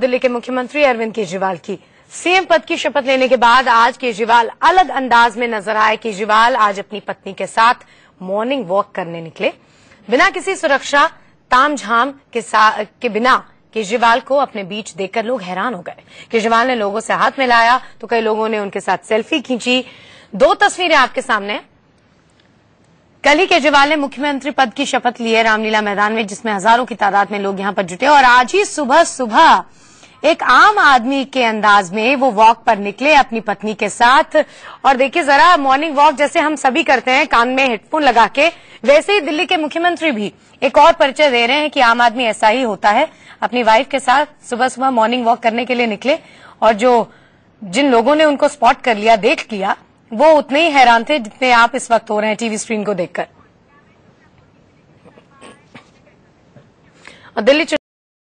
दिल्ली के मुख्यमंत्री अरविंद केजरीवाल की सीएम पद की शपथ लेने के बाद आज केजरीवाल अलग अंदाज में नजर आए केजरीवाल आज अपनी पत्नी के साथ मॉर्निंग वॉक करने निकले बिना किसी सुरक्षा तामझाम के, के बिना केजरीवाल को अपने बीच देखकर लोग हैरान हो गए केजरीवाल ने लोगों से हाथ मिलाया तो कई लोगों ने उनके साथ सेल्फी खींची दो तस्वीरें आपके सामने कल ही केजरीवाल ने मुख्यमंत्री पद की शपथ ली है रामलीला मैदान में जिसमें हजारों की तादाद में लोग यहां पर जुटे और आज ही सुबह सुबह एक आम आदमी के अंदाज में वो वॉक पर निकले अपनी पत्नी के साथ और देखिए जरा मॉर्निंग वॉक जैसे हम सभी करते हैं कान में हेडफोन लगा के वैसे ही दिल्ली के मुख्यमंत्री भी एक और परिचय दे रहे हैं कि आम आदमी ऐसा ही होता है अपनी वाइफ के साथ सुबह सुबह मॉर्निंग वॉक करने के लिए निकले और जो जिन लोगों ने उनको स्पॉट कर लिया देख लिया वो उतने ही हैरान थे जितने आप इस वक्त हो रहे हैं टीवी स्क्रीन को देखकर दिल्ली